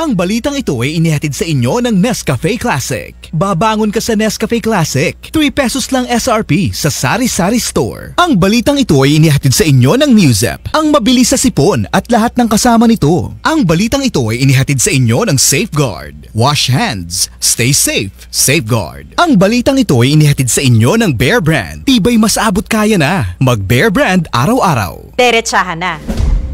Ang balitang ito ay inihatid sa inyo ng Nescafe Classic. Babangon ka sa Nescafe Classic. 3 pesos lang SRP sa Sari Sari Store. Ang balitang ito ay inihatid sa inyo ng Newsep, ang mabilis sa sipon at lahat ng kasama nito. Ang balitang ito ay inihatid sa inyo ng Safeguard. Wash hands, stay safe, Safeguard. Ang balitang ito ay inihatid sa inyo ng Bear Brand. Tibay mas abot kaya na. Mag Bear Brand araw-araw. Derechahan na.